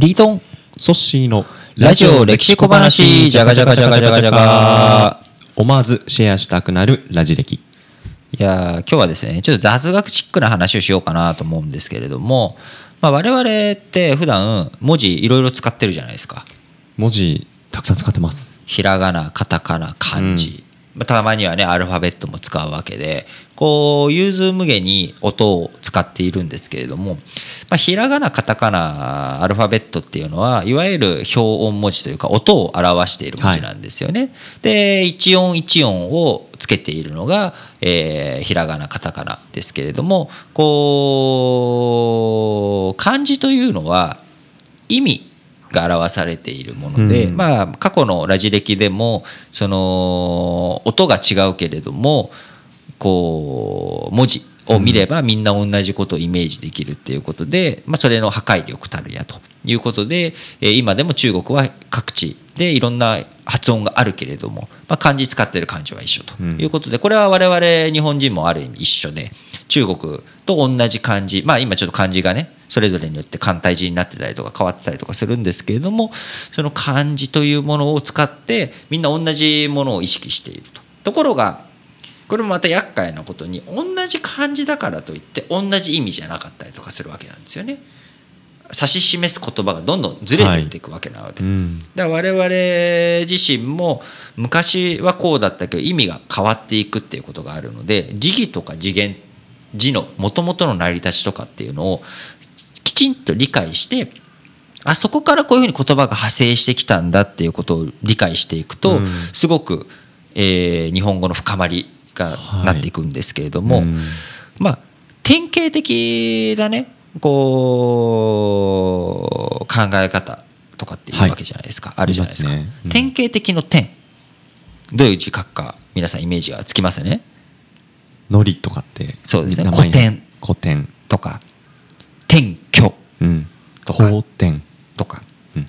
リートン、ソッシーのラジオ歴史小話、じゃがじゃがじゃがじゃがじゃが。思わずシェアしたくなるラジ歴。いや今日はですねちょっと雑学チックな話をしようかなと思うんですけれども、まあ、我々って普段文字いろいろ使ってるじゃないですか文字たくさん使ってますひらがなカタカナ漢字、たまにはねアルファベットも使うわけでこう融通無下に音を使っているんですけれども、まあ、ひらがなカタカナアルファベットっていうのはいわゆる表音文字というか音を表している文字なんですよね。はい、で一音一音をつけているのが、えー、ひらがなカタカナですけれどもこう漢字というのは意味が表されているもので、うん、まあ過去のラジ歴でもその音が違うけれどもこう文字を見ればみんな同じことをイメージできるっていうことで、まあ、それの破壊力たるやということで今でも中国は各地でいろんな発音があるけれども、まあ、漢字使ってる漢字は一緒ということで、これは我々日本人もある意味一緒で中国と同じ漢字まあ今ちょっと漢字がねそれぞれによって簡体字になってたりとか変わってたりとかするんですけれどもその漢字というものを使ってみんな同じものを意識していると。ところがこれもまた厄介なことに同じ漢字だからといって同じ意味じゃなかったりとかするわけなんですよね。指し示す言葉がどんどんずれていっていくわけなので、はいうん、だ我々自身も昔はこうだったけど意味が変わっていくっていうことがあるので時期とか次元字のもともとの成り立ちとかっていうのをちんと理解してあそこからこういうふうに言葉が派生してきたんだっていうことを理解していくと、うん、すごく、えー、日本語の深まりがなっていくんですけれども、はいうん、まあ典型的だねこう考え方とかっていうわけじゃないですか、はい、あるじゃないですか。すねうん、典型的の点どういう字書くか皆さんイメージがつきますね。のりとかってそうですね古典古典とか典うん、とか法典とか、うん、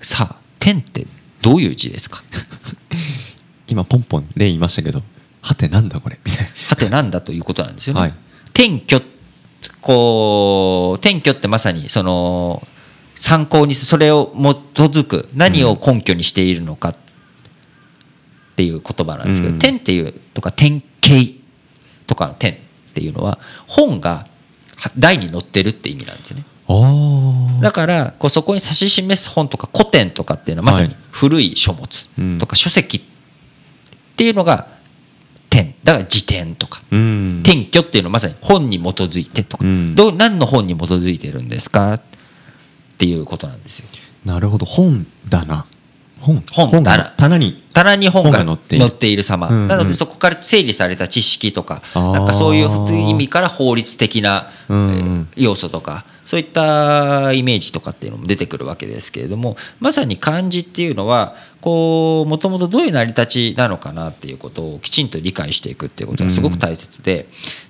さあ点ってどういう字ですか 今ポンポン例言いましたけどはてなんだこれはてなんだということなんですよね、はい、転居こう転居ってまさにその参考にそれを基づく何を根拠にしているのかっていう言葉なんですけど、うん、点っていうとか点形とかの点っていうのは本が台に載ってるって意味なんですね。だからこうそこに指し示す本とか古典とかっていうのはまさに古い書物とか書籍っていうのが点だから辞典とか、転居っていうのはまさに本に基づいてとか、どう何の本に基づいてるんですかっていうことなんですよ。なるほど本だな本本棚棚に棚に本が載っている様、うんうん、なのでそこから整理された知識とかなんかそういう意味から法律的な、要素とかそういったイメージとかっていうのも出てくるわけですけれどもまさに漢字っていうのはこうもともとどういう成り立ちなのかなっていうことをきちんと理解していくっていうことがすごく大切で、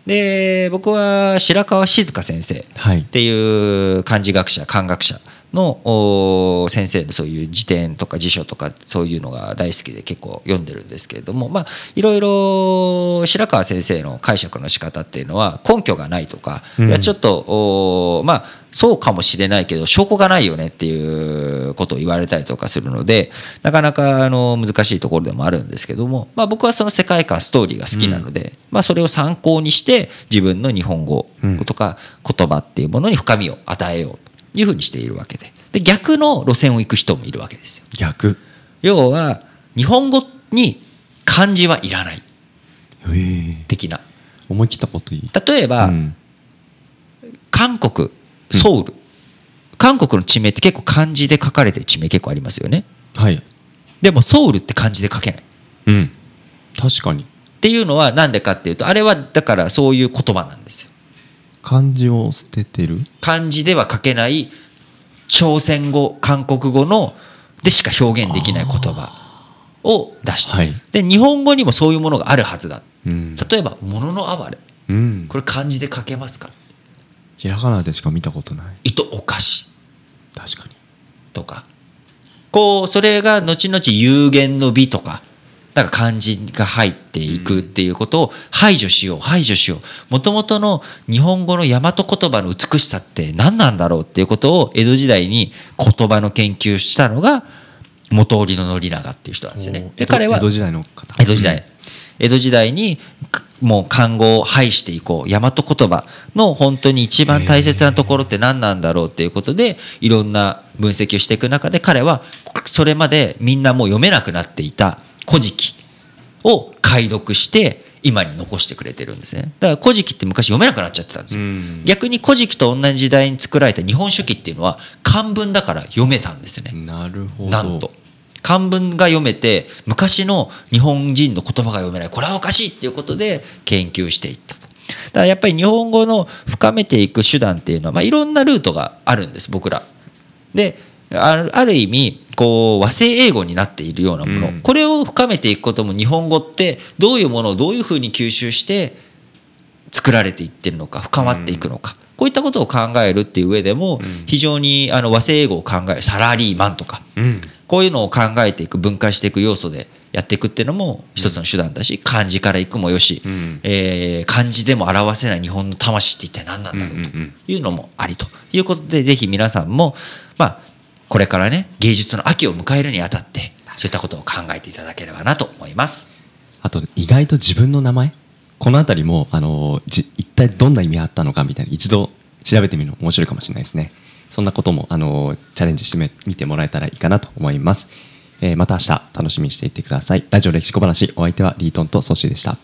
うん、で僕は白川静香先生っていう漢字学者漢学者、の先生のそういう辞典とか辞書とかそういうのが大好きで結構読んでるんですけれどもまあいろいろ白川先生の解釈の仕方っていうのは根拠がないとか、うん、いやちょっとまあそうかもしれないけど証拠がないよねっていうことを言われたりとかするのでなかなかあの難しいところでもあるんですけども、まあ、僕はその世界観ストーリーが好きなので、うん、まあ、それを参考にして自分の日本語とか言葉っていうものに深みを与えよういうふうにしているわけでで逆の路線を行く人もいるわけですよ。逆要は日本語に漢字はいらない的な思い切ったこといい例えば、うん、韓国ソウル、うん、韓国の地名って結構漢字で書かれてる地名結構ありますよねはいでもソウルって漢字で書けないうん確かにっていうのは何でかっていうとあれはだからそういう言葉なんですよ漢字を捨ててる漢字では書けない朝鮮語韓国語のでしか表現できない言葉を出した、はい、で日本語にもそういうものがあるはずだ、うん、例えば「ものの哀れ」うん、これ漢字で書けますかひらがなでしか見たことない糸お菓子確かにとかこうそれが後々有限の美とかなんか漢字が入っていくっていうことを排除しよう排除しようもともとの日本語の大和言葉の美しさって何なんだろうっていうことを江戸時代に言葉の研究したのが元織の宣長っていう人なんですよね。で彼は江戸時代の方江戸時代、江戸時代にもう漢語を排していこう大和言葉の本当に一番大切なところって何なんだろうっていうことでいろんな分析をしていく中で彼はそれまでみんなもう読めなくなっていた古事記を解読して今に残してくれてるんですねだから古事記って昔読めなくなっちゃってたんですよ、うん、逆に古事記と同じ時代に作られた日本書紀っていうのは漢文だから読めたんですねなるほどなんと漢文が読めて昔の日本人の言葉が読めないこれはおかしいっていうことで研究していったとだからやっぱり日本語の深めていく手段っていうのは、まあ、いろんなルートがあるんです僕らであある意味こう和製英語になっているようなもの、うん、これを深めていくことも日本語ってどういうものをどういうふうに吸収して作られていってるのか深まっていくのか、うん、こういったことを考えるっていう上でも非常にあの和製英語を考えるサラリーマンとか、うん、こういうのを考えていく分解していく要素でやっていくっていうのも一つの手段だし漢字からいくもよし、うん、えー、漢字でも表せない日本の魂って一体何なんだろうというのもありということでぜひ皆さんもまあこれからね芸術の秋を迎えるにあたってそういったことを考えていただければなと思いますあと意外と自分の名前この辺りもあのじ一体どんな意味あったのかみたいな一度調べてみるの面白いかもしれないですねそんなこともあのチャレンジしてみてもらえたらいいかなと思います、えー、また明日楽しみにしていてくださいラジオ歴史小話お相手はリートンとソシーでした